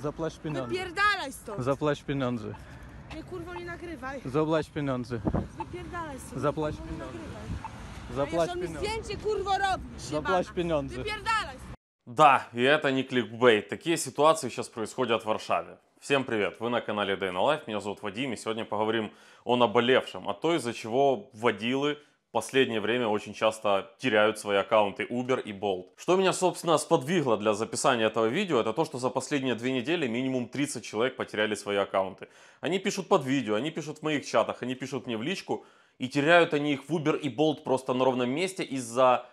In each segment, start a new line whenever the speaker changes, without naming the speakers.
Zapłać pieniądze. Wypierdalaj stąd! Zapłać pieniądze. Nie kurwo nie nagrywaj. Zaplać pieniądze. Wypierdalaj stąd. Zapłać kurwo, nie pieniądze. nagrywaj. Zapłać Dajesz, on mi pieniądze. zdjęcie kurwo robisz. Zapłać jebana. pieniądze. Wypierdalaj stąd! Да, и это не кликбейт. Такие ситуации сейчас происходят в Варшаве. Всем привет, вы на канале Day на Life, меня зовут Вадим, и сегодня поговорим о наболевшем, о той, из-за чего водилы последнее время очень часто теряют свои аккаунты Uber и Bolt. Что меня, собственно, сподвигло для записания этого видео, это то, что за последние две недели минимум 30 человек потеряли свои аккаунты. Они пишут под видео, они пишут в моих чатах, они пишут мне в личку, и теряют они их в Uber и Bolt просто на ровном месте из-за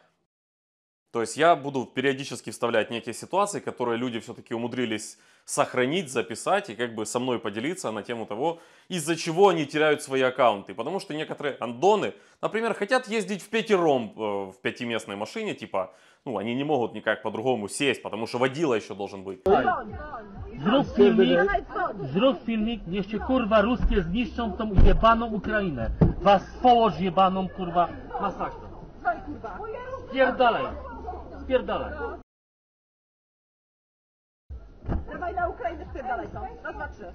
то есть я буду периодически вставлять некие ситуации, которые люди все-таки умудрились сохранить, записать и как бы со мной поделиться на тему того, из-за чего они теряют свои аккаунты. Потому что некоторые андоны, например, хотят ездить в пятером э, в пятиместной машине, типа, ну, они не могут никак по-другому сесть, потому что водила еще должен быть. Zrób filmik, zrób filmik, niech się kurwa ruskie zniszczą tą jebaną Ukrainę. Was położ jebaną kurwa masakrę. Spierdalaj spierdalaj. Dawaj na Ukrainę, spierdalaj tam. Raz, dwa, trzy.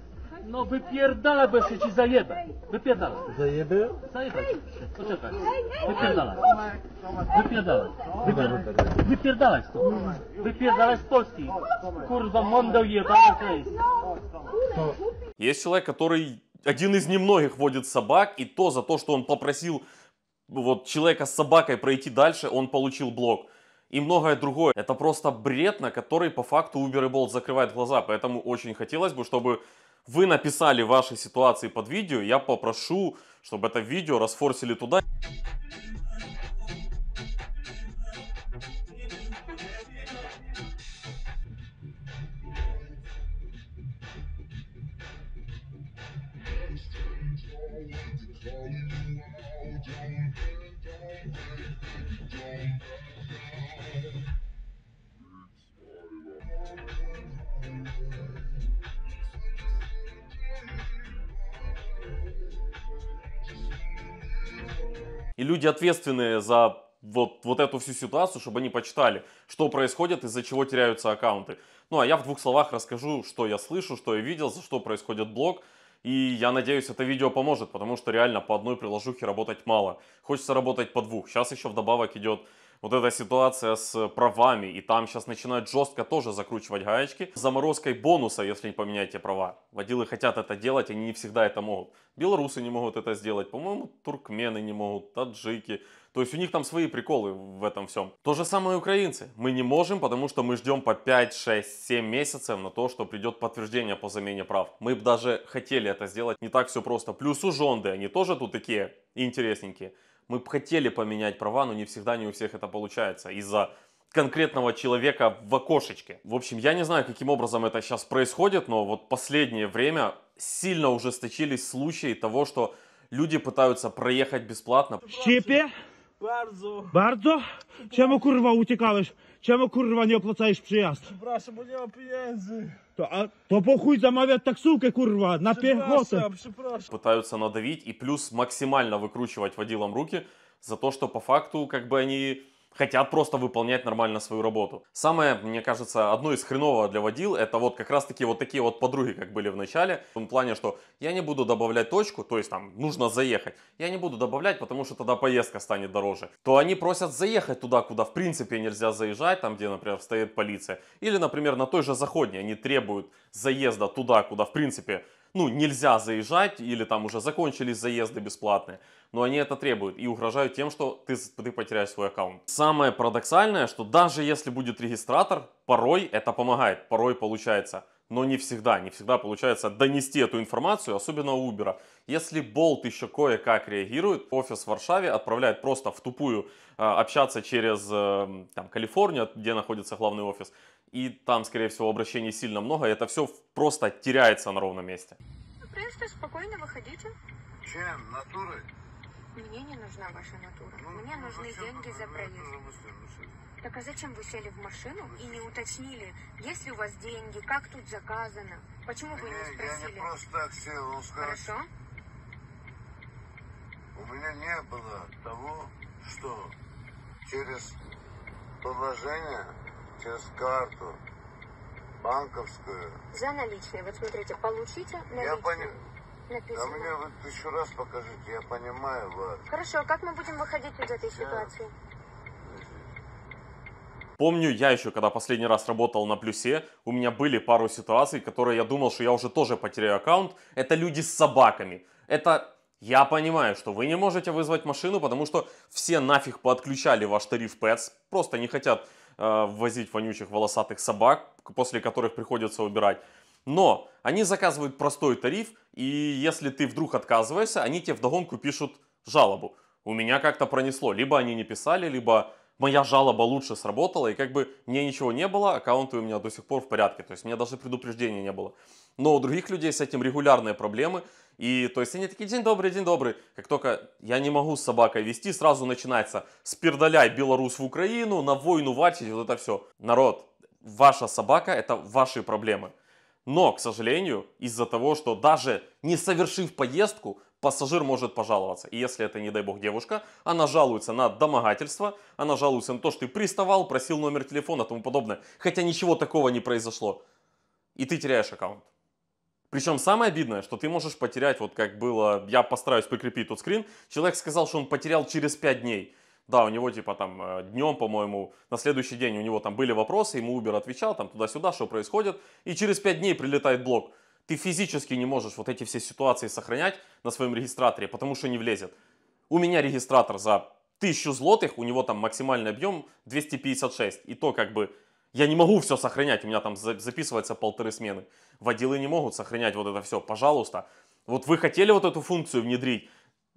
No wypierdalaj, bo jeszcze ci zajebę. Wypierdalaj. Zajebę? Zajebę. Poczekaj. Wypierdalaj. Wypierdalaj. Wypierdalaj. Wypierdalaj stąd. Wypierdalaj z Polski. Kurwa, mondo jebana ukraińska. Есть человек, который один из немногих водит собак, и то за то, что он попросил вот человека с собакой пройти дальше, он получил блок и многое другое. Это просто бред, на который по факту Uber и Bolt закрывает глаза. Поэтому очень хотелось бы, чтобы вы написали ваши ситуации под видео. Я попрошу, чтобы это видео расфорсили туда. И люди ответственные за вот, вот эту всю ситуацию, чтобы они почитали, что происходит, из-за чего теряются аккаунты. Ну, а я в двух словах расскажу, что я слышу, что я видел, за что происходит блог. И я надеюсь, это видео поможет, потому что реально по одной приложухе работать мало. Хочется работать по двух. Сейчас еще вдобавок идет вот эта ситуация с правами, и там сейчас начинают жестко тоже закручивать гаечки. С заморозкой бонуса, если не поменяете права. Водилы хотят это делать, они не всегда это могут. Белорусы не могут это сделать, по-моему, туркмены не могут, таджики. То есть у них там свои приколы в этом всем. То же самое и украинцы. Мы не можем, потому что мы ждем по 5, 6, 7 месяцев на то, что придет подтверждение по замене прав. Мы бы даже хотели это сделать, не так все просто. Плюс у Жонды, они тоже тут такие интересненькие мы бы хотели поменять права, но не всегда, не у всех это получается из-за конкретного человека в окошечке. В общем, я не знаю, каким образом это сейчас происходит, но вот последнее время сильно ужесточились случаи того, что люди пытаются проехать бесплатно. Щепе? Bardzo. Bardzo? Czemu kurwa uciekałeś? Czemu kurwa nie opłacajesz przyjazd? Przepraszam, bo nie mam pieniędzy. To, a, to po chuj zamawiać taksówkę kurwa, na piechotę. Przepraszam, przepraszam. Пытаются надавить и плюс максимально выкручивать водилам руки за то, что по факту как бы они хотят просто выполнять нормально свою работу. Самое, мне кажется, одно из хренового для водил, это вот как раз таки вот такие вот подруги, как были в начале, в том плане, что я не буду добавлять точку, то есть там нужно заехать, я не буду добавлять, потому что тогда поездка станет дороже, то они просят заехать туда, куда в принципе нельзя заезжать, там где, например, стоит полиция, или, например, на той же заходне они требуют заезда туда, куда в принципе ну, нельзя заезжать, или там уже закончились заезды бесплатные но они это требуют и угрожают тем, что ты, ты потеряешь свой аккаунт. Самое парадоксальное, что даже если будет регистратор, порой это помогает, порой получается но не всегда, не всегда получается донести эту информацию, особенно у Uber. Если Bolt еще кое-как реагирует, офис в Варшаве отправляет просто в тупую э, общаться через э, там, Калифорнию, где находится главный офис, и там, скорее всего, обращений сильно много, и это все просто теряется на ровном месте. Просто спокойно выходите. Чем? Натурой? Мне не нужна ваша натура. Ну, Мне ну, нужны зачем деньги за проезд. Так а зачем вы сели в машину и не уточнили, есть ли у вас деньги, как тут заказано? Почему вы не спросили? Я не просто так сел, он сказал. Хорошо. У меня не было того, что через положение, через карту банковскую. За наличные. Вот смотрите, получите наличные. Я понял написано. Да мне вы еще раз покажите, я понимаю вас. Хорошо, а как мы будем выходить из этой ситуации? Помню, я еще, когда последний раз работал на плюсе, у меня были пару ситуаций, которые я думал, что я уже тоже потеряю аккаунт. Это люди с собаками. Это я понимаю, что вы не можете вызвать машину, потому что все нафиг подключали ваш тариф PETS, просто не хотят э, возить вонючих волосатых собак, после которых приходится убирать. Но они заказывают простой тариф, и если ты вдруг отказываешься, они тебе вдогонку пишут жалобу. У меня как-то пронесло. Либо они не писали, либо моя жалоба лучше сработала, и как бы мне ничего не было, аккаунты у меня до сих пор в порядке, то есть у меня даже предупреждения не было. Но у других людей с этим регулярные проблемы, и то есть они такие, день добрый, день добрый, как только я не могу с собакой вести, сразу начинается спирдаляй белорус в Украину, на войну ватить, вот это все. Народ, ваша собака это ваши проблемы. Но, к сожалению, из-за того, что даже не совершив поездку, пассажир может пожаловаться. И если это, не дай бог, девушка, она жалуется на домогательство, она жалуется на то, что ты приставал, просил номер телефона и тому подобное. Хотя ничего такого не произошло. И ты теряешь аккаунт. Причем самое обидное, что ты можешь потерять, вот как было, я постараюсь прикрепить тот скрин, человек сказал, что он потерял через 5 дней. Да, у него типа там э, днем, по-моему, на следующий день у него там были вопросы, ему Uber отвечал, там туда-сюда, что происходит. И через 5 дней прилетает блок. Ты физически не можешь вот эти все ситуации сохранять на своем регистраторе, потому что не влезет. У меня регистратор за 1000 злотых, у него там максимальный объем 256. И то как бы я не могу все сохранять, у меня там записывается полторы смены. Водилы не могут сохранять вот это все, пожалуйста. Вот вы хотели вот эту функцию внедрить,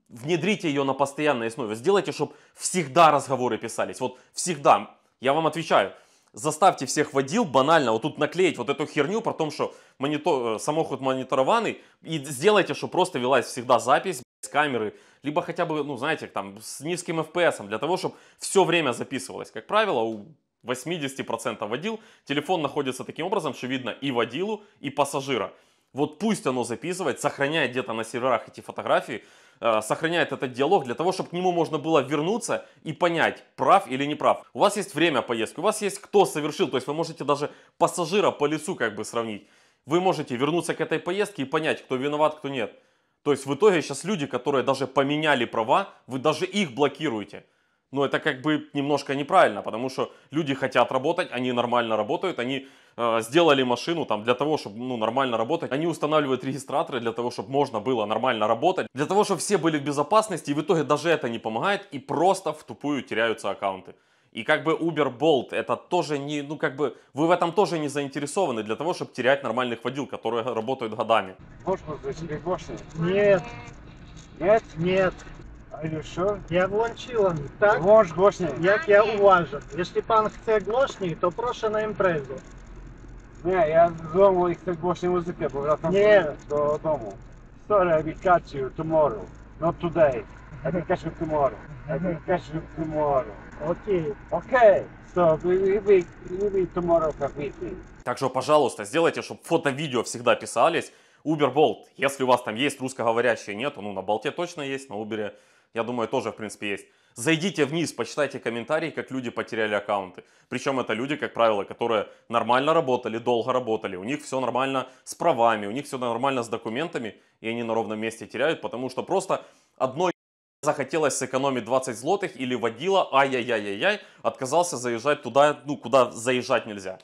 внедрите ее на постоянной основе, сделайте, чтобы всегда разговоры писались, вот всегда, я вам отвечаю, заставьте всех водил банально вот тут наклеить вот эту херню про том, что монитор, э, самоход мониторованный, и сделайте, чтобы просто велась всегда запись с камеры, либо хотя бы, ну знаете, там с низким FPS, для того, чтобы все время записывалось. Как правило, у 80% водил телефон находится таким образом, что видно и водилу, и пассажира. Вот пусть оно записывает, сохраняет где-то на серверах эти фотографии, Э, сохраняет этот диалог для того, чтобы к нему можно было вернуться и понять, прав или не прав. У вас есть время поездки, у вас есть кто совершил, то есть вы можете даже пассажира по лицу как бы сравнить. Вы можете вернуться к этой поездке и понять, кто виноват, кто нет. То есть в итоге сейчас люди, которые даже поменяли права, вы даже их блокируете. Но это как бы немножко неправильно, потому что люди хотят работать, они нормально работают, они Э, сделали машину там для того, чтобы ну, нормально работать. Они устанавливают регистраторы для того, чтобы можно было нормально работать, для того, чтобы все были в безопасности, и в итоге даже это не помогает, и просто в тупую теряются аккаунты. И как бы Uber Bolt, это тоже не, ну как бы, вы в этом тоже не заинтересованы для того, чтобы терять нормальных водил, которые работают годами. Может, за тебе Нет. Нет? Нет. Алю, що? Я влончила, так? Можешь глошні? Як я уважаю. Если пан хоче глошні, то прошу на імпрезу. Nie, ja złomą ich tak głośnej muzykę, bo wracam Nie. do domu. Sorry, I will catch you tomorrow. Not today. I will catch you tomorrow. I will catch you tomorrow. Окей. Okay, so we, we, we, we will tomorrow have meeting. Так что, пожалуйста, сделайте, чтобы фото-видео всегда писались. Uber Bolt, если у вас там есть русскоговорящие, нету, ну на Болте точно есть, на Uber, я думаю, тоже, в принципе, есть. Зайдите вниз, почитайте комментарии, как люди потеряли аккаунты. Причем это люди, как правило, которые нормально работали, долго работали, у них все нормально с правами, у них все нормально с документами, и они на ровном месте теряют, потому что просто одной захотелось сэкономить 20 злотых или водила, ай-яй-яй-яй-яй, отказался заезжать туда, ну, куда заезжать нельзя.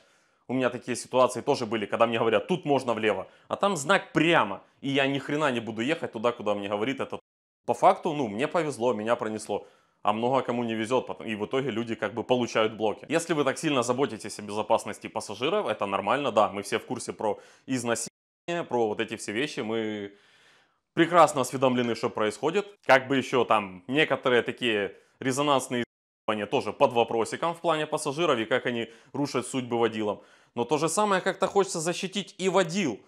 У меня такие ситуации тоже были, когда мне говорят, тут можно влево, а там знак прямо, и я ни хрена не буду ехать туда, куда мне говорит этот. По факту, ну, мне повезло, меня пронесло а много кому не везет, и в итоге люди как бы получают блоки. Если вы так сильно заботитесь о безопасности пассажиров, это нормально, да, мы все в курсе про изнасилие, про вот эти все вещи, мы прекрасно осведомлены, что происходит. Как бы еще там некоторые такие резонансные они тоже под вопросиком в плане пассажиров и как они рушат судьбы водилам. Но то же самое как-то хочется защитить и водил.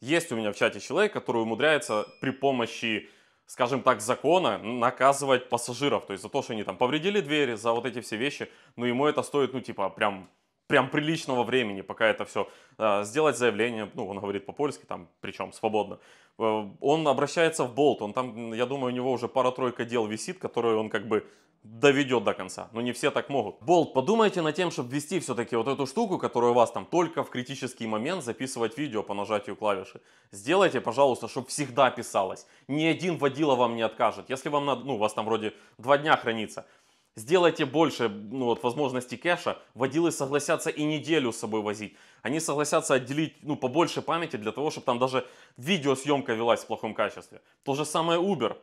Есть у меня в чате человек, который умудряется при помощи скажем так, закона наказывать пассажиров. То есть за то, что они там повредили двери, за вот эти все вещи. Но ему это стоит, ну, типа, прям прям приличного времени, пока это все э, а, сделать заявление, ну, он говорит по-польски, там, причем свободно. Э, он обращается в Болт, он там, я думаю, у него уже пара-тройка дел висит, которые он как бы доведет до конца. Но не все так могут. Болт, подумайте над тем, чтобы ввести все-таки вот эту штуку, которую у вас там только в критический момент записывать видео по нажатию клавиши. Сделайте, пожалуйста, чтобы всегда писалось. Ни один водила вам не откажет. Если вам надо, ну, у вас там вроде два дня хранится. Сделайте больше ну, вот, возможностей кэша. Водилы согласятся и неделю с собой возить. Они согласятся отделить ну, побольше памяти для того, чтобы там даже видеосъемка велась в плохом качестве. То же самое Uber.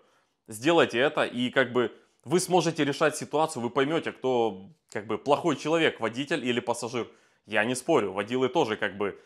Сделайте это и как бы вы сможете решать ситуацию, вы поймете, кто как бы плохой человек, водитель или пассажир. Я не спорю, водилы тоже как бы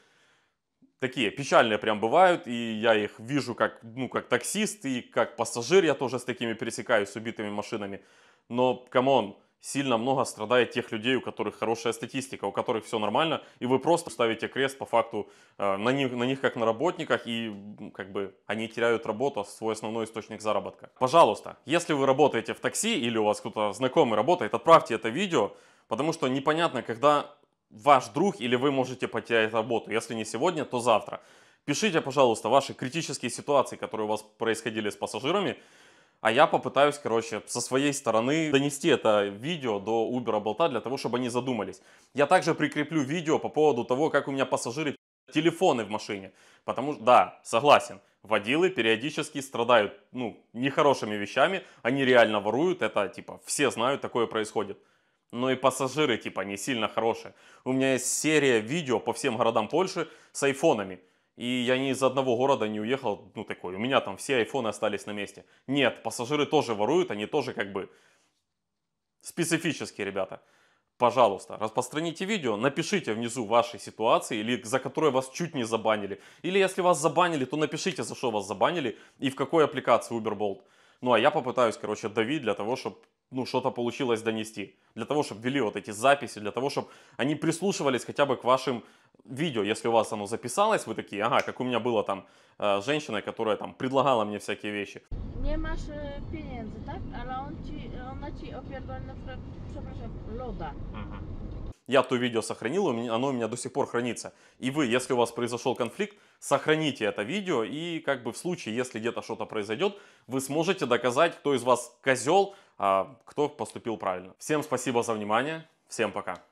такие печальные прям бывают, и я их вижу как, ну, как таксист и как пассажир, я тоже с такими пересекаюсь, с убитыми машинами. Но, камон, сильно много страдает тех людей, у которых хорошая статистика, у которых все нормально, и вы просто ставите крест по факту э, на них, на них как на работниках, и как бы они теряют работу, а свой основной источник заработка. Пожалуйста, если вы работаете в такси или у вас кто-то знакомый работает, отправьте это видео, потому что непонятно, когда ваш друг или вы можете потерять работу. Если не сегодня, то завтра. Пишите, пожалуйста, ваши критические ситуации, которые у вас происходили с пассажирами. А я попытаюсь, короче, со своей стороны донести это видео до Uber Болта для того, чтобы они задумались. Я также прикреплю видео по поводу того, как у меня пассажиры телефоны в машине. Потому что, да, согласен, водилы периодически страдают, ну, нехорошими вещами, они реально воруют, это, типа, все знают, такое происходит. Но и пассажиры, типа, не сильно хорошие. У меня есть серия видео по всем городам Польши с айфонами – и я ни из одного города не уехал, ну такой, у меня там все айфоны остались на месте. Нет, пассажиры тоже воруют, они тоже как бы специфические ребята. Пожалуйста, распространите видео, напишите внизу вашей ситуации, или за которой вас чуть не забанили. Или если вас забанили, то напишите, за что вас забанили и в какой аппликации Uber Bolt. Ну а я попытаюсь, короче, давить для того, чтобы ну, что-то получилось донести. Для того, чтобы вели вот эти записи, для того, чтобы они прислушивались хотя бы к вашим видео, если у вас оно записалось, вы такие, ага, как у меня было там э, женщина, которая там предлагала мне всякие вещи. Я то видео сохранил, оно у меня до сих пор хранится. И вы, если у вас произошел конфликт, сохраните это видео, и как бы в случае, если где-то что-то произойдет, вы сможете доказать, кто из вас козел, а, кто поступил правильно. Всем спасибо за внимание, всем пока.